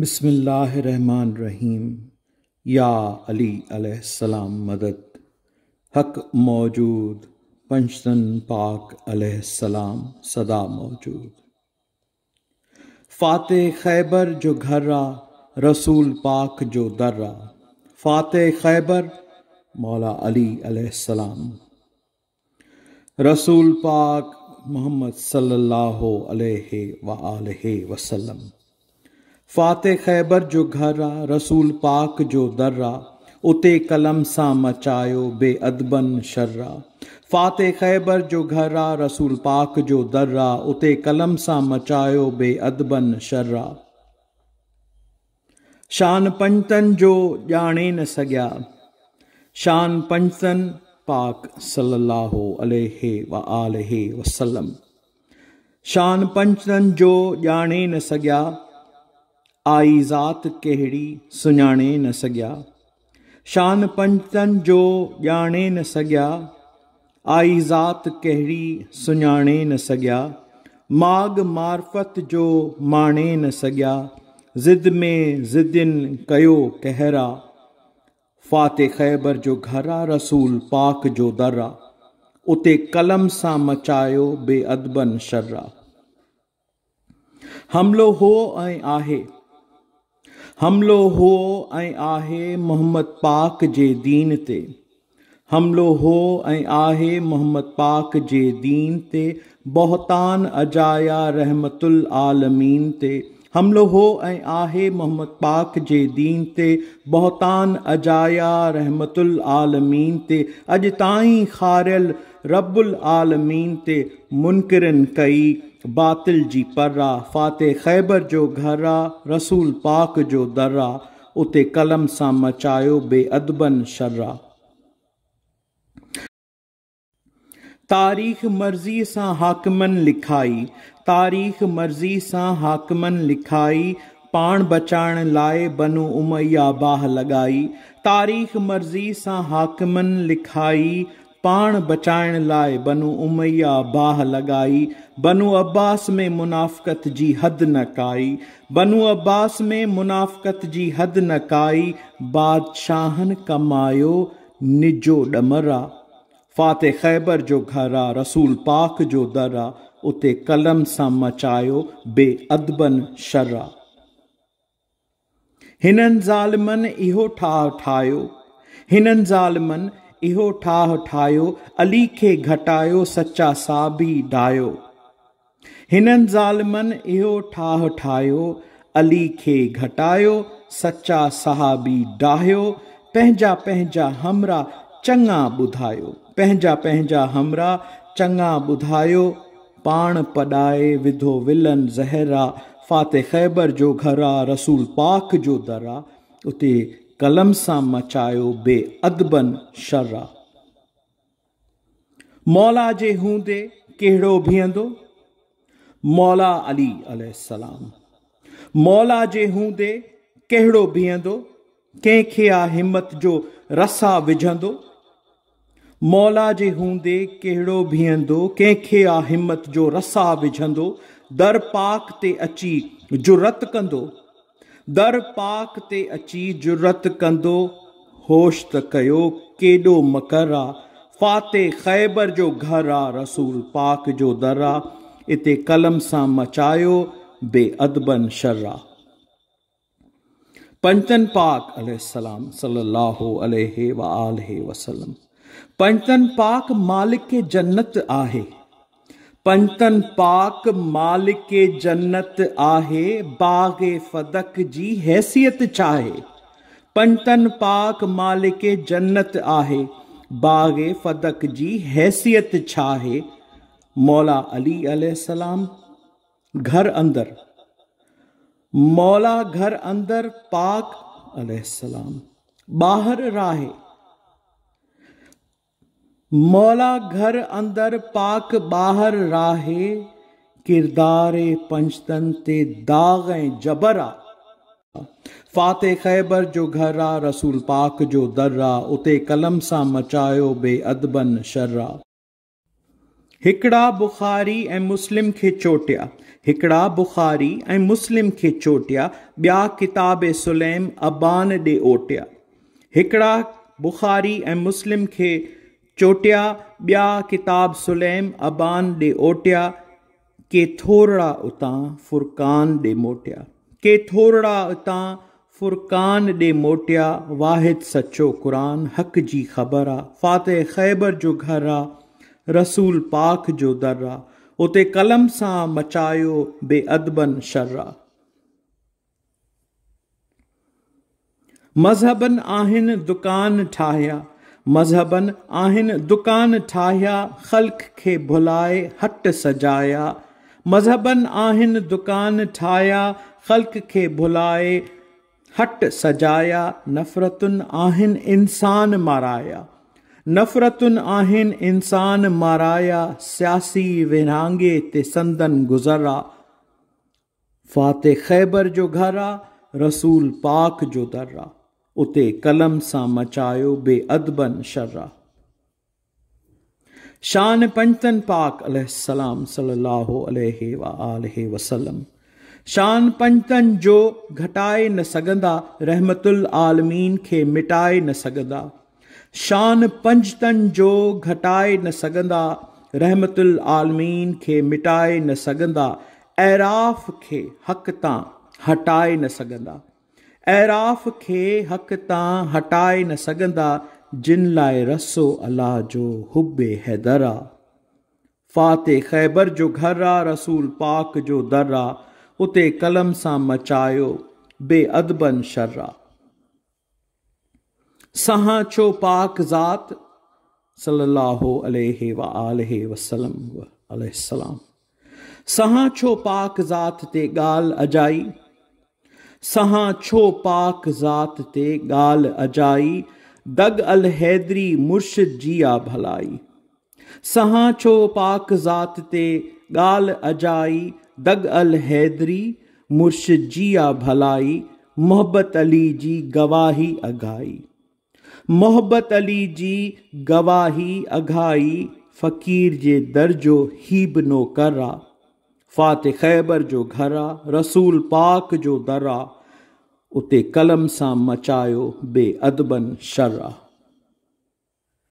बसमान रहीम या अली अलैहिस्सलाम मदद हक मौजूद पंचतन पाक अलैहिस्सलाम सदा मौजूद फातह खैबर जो घर्रा रसूल पाक जो दर्रा फातह खैबर मौला अली अलैहिस्सलाम रसूल पाक मोहम्मद सल्लल्लाहु अलैहि व आलि वसल्लम फाते खैबर जो घरा रसूल पाक जो दर्रा उते कलम सा मचायो बेअदबन शर्रा फाते खैबर जो घरा रसूल पाक जो दर्रा उते कलम सा मचायो बेअदबन शर्रा शान पंचन जो जाने न सग्या शान पंचन पाक सल्लल्लाहु अलैहि व आलिहि वसल्लम शान पंचन जो जाने न सग्या आई ज़ात कहिड़ी सुञाणे न सघिया शान पंजनि जो ॼाणे न सघिया आई ज़ात कहिड़ी सुञाणे न सघिया माग मार्फत जो माणे न सघिया ज़िद में ज़िदनि कयो कहरा फ़ाते ख़ैबर जो घर आहे रसूल पाक जो दर आहे उते कलम सां मचायो बेअदबन अदबन शर्रा हमिलो हो ऐं आहे हमलो हो ऐं आहे मोहम्मद पाक जे दीन ते हमिलो हो ऐं आहे मोहम्मद पाक जे दीन ते बहतान अजाया रहमतुल आलमीन ते हमिलो हो ऐं आहे मोहम्मद पाक जे दीन ते बहतान अजाया रहमतुल आलमीन ते अॼु ताईं खारियल रब्बुल आलमीन ते मुनकरन कई बातिल जी पर्रा फ़ाते ख़ैबर जो घर आहे रसूल पाक जो दर्रा उते कलम सां मचायो बेअदबन शर्रा तारीख़ मर्ज़ी सां हाकमन लिखाई तारीख़ मर्ज़ी सां हाकमन लिखाई पाण बचाइण लाइ बनू उमैया बाह लॻाई तारीख़ मर्ज़ी सां हाकमन लिखाई पाण बचाइण लाइ बनु उमैया बाह लॻाई बनु अब्बास में मुनाफत जी हद न काई बनु अब्बास में मुनाफत जी हद न काई बादशाहनि कमायो निजो ॾमर आहे फ़ाते ख़ैबर जो घर आहे रसूल पाक जो दर आहे उते कलम सां मचायो बेअदबन शर आहे हिननि ज़ालमनि इहो ठाह ठाहियो हिननि ज़ालमनि इहो ठाह ठाहियो अली खे घटायो सचा साबी डायो हिननि ज़ालमनि इहो ठाह ठाहियो अली खे घटायो सचा साहबी डाहियो पंहिंजा पंहिंजा हमरा चङा ॿुधायो पंहिंजा पंहिंजा हमरा चङा ॿुधायो पाण पडाए विधो विलन ज़हरा फ़ाते ख़ैबर जो घरा रसूल पाक जो दरा उते कलम सा मचायो बे अदबन शर्रा मौला जे हूंदे कहिड़ो बीहंदो मौला अली अलसलाम मौला जे हूंदे कहिड़ो बीहंदो कंहिंखे आहे हिमत जो रसा विझंदो मौला जे हूंदे कहिड़ो बीहंदो कंहिंखे आहे हिमत जो रसा विझंदो दर पाक ते अची जुरत कंदो दर पाक ते अची जुरत कंदो होश त कयो केॾो मकर आहे फ़ाते ख़ैबर जो घर आ रसूल पाक जो दर आ इते कलम सां मचायो बेअदबन शर आहे पंजतन पाक अलसलाम सलाहु अलह वसलम पंजतन पाक मालिक जन्नत आहे पंतन पाक मालिक के जन्नत आहे बागे फदक जी हैसियत चाहे पंतन पाक मालिक जन्नत आहे बागे फदक जी हैसियत चाहे मौला अली सलाम घर अंदर मौला घर अंदर पाक सलाम बाहर राहे मौला घर अंदर पाक बाहर राहे किरदार पंचतन ते जबरा फाते खैबर जो घरा रसूल पाक जो दर्रा उते कलम सां मचायो बे अदबन शर्रा हिकड़ा बुखारी ए मुस्लिम के चोटिया हिकड़ा बुखारी ऐं मुस्लिम के चोटिया ॿिया किताब सुलैम अबान डे ओटिया हिकड़ा बुखारी ऐं मुस्लिम के चोटिया ॿिया किताब सुलैम अबान ॾे ओटिया के थोड़ा उतां फुरकान दे मोटिया के थोड़ा उतां फुरकान दे मोटिया वाहिद सचो कुरान हक़ जी ख़बर आ फ़ातिह ख़ैबर जो घर आ रसूल पाक जो दर आ उते कलम सां मचायो बेअदबन शर्रा मजहबन मज़हबनि दुकान ठाहिया मज़हबन आहिनि दुकान ठाहिया ख़ल्क खे भुलाए हट सजाया मज़हबन आहिनि दुकान ठाहिया ख़ल्क खे भुलाए हट सजाया नफ़रतुनि आहिनि इंसान माराया नफ़रतुनि आहिनि इंसान माराया सियासी विरहाङे ते संदन गुज़रा फ़ाते ख़ैबर जो घर आहे रसूल पाक जो दर आहे उते कलम सा मचायो बेअदबन शर्रा शान पंचतन पाक सलाम अलसलाम सलाहु अलह वसलम शान पंचतन जो घटाए न सघंदा रहमतुल आलमीन के मिटाए न सघंदा शान पंचतन जो घटाए न सघंदा रहमतुल आलमीन के मिटाए न सघंदा एराफ के हक़ तां हटाए न सघंदा ऐराफ़ खे हक़ तां हटाए न सघंदा जिन लाइ रसो अलाह जो हुबे हैदर आहे फ़ाते ख़ैबर जो घर आ रसूल पाक जो दर आहे उते कलम सां मचायो बेअदबन शर आहे सहां छो पाक ज़ात सलाहु वसलम सहां छो पाक ज़ात ते ॻाल्हि अजाई सहां छो पाक ज़ात ते ॻाल्हि अजाई दग अल हैदरी मुर्शिद जिया भलाई सहां छो पाक ज़ात ते ॻाल्हि अजाई दग अल हैदरी मुर्शिद जिया भलाई मोहब्बत अली जी गवाही अघाई मोहबत अली जी गवाही अघाई फ़कीर जे दर्जो हीब नो करा फाते खैबर जो घरा रसूल पाक जो दरा उते कलम सां मचायो बेअदबन शर्रा